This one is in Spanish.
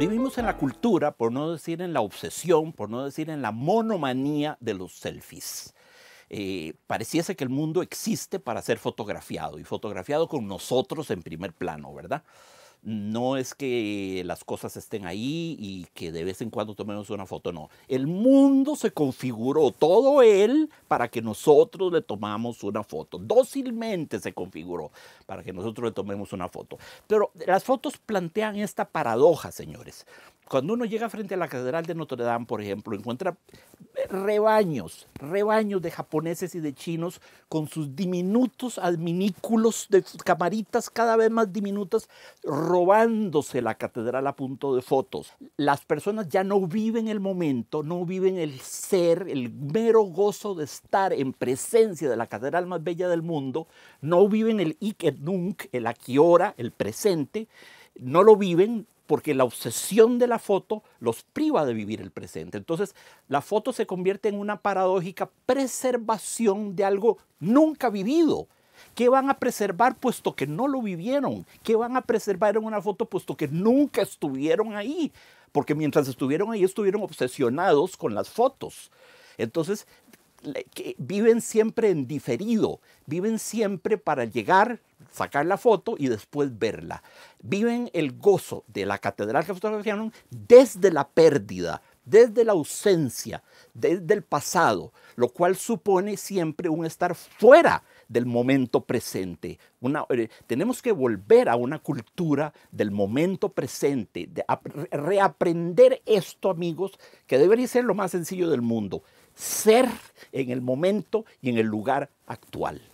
Vivimos en la cultura, por no decir en la obsesión, por no decir en la monomanía de los selfies. Eh, pareciese que el mundo existe para ser fotografiado y fotografiado con nosotros en primer plano, ¿verdad? no es que las cosas estén ahí y que de vez en cuando tomemos una foto, no. El mundo se configuró, todo él, para que nosotros le tomamos una foto. Dócilmente se configuró para que nosotros le tomemos una foto. Pero las fotos plantean esta paradoja, señores, cuando uno llega frente a la Catedral de Notre Dame, por ejemplo, encuentra eh, rebaños, rebaños de japoneses y de chinos con sus diminutos adminículos de camaritas cada vez más diminutas, robándose la catedral a punto de fotos. Las personas ya no viven el momento, no viven el ser, el mero gozo de estar en presencia de la catedral más bella del mundo, no viven el ik, el nunc, el aquí el presente, no lo viven, porque la obsesión de la foto los priva de vivir el presente. Entonces, la foto se convierte en una paradójica preservación de algo nunca vivido. ¿Qué van a preservar puesto que no lo vivieron? ¿Qué van a preservar en una foto puesto que nunca estuvieron ahí? Porque mientras estuvieron ahí estuvieron obsesionados con las fotos. Entonces, viven siempre en diferido, viven siempre para llegar sacar la foto y después verla. Viven el gozo de la catedral que fotografiaron desde la pérdida, desde la ausencia, desde el pasado, lo cual supone siempre un estar fuera del momento presente. Eh, tenemos que volver a una cultura del momento presente, de reaprender esto, amigos, que debería ser lo más sencillo del mundo, ser en el momento y en el lugar actual.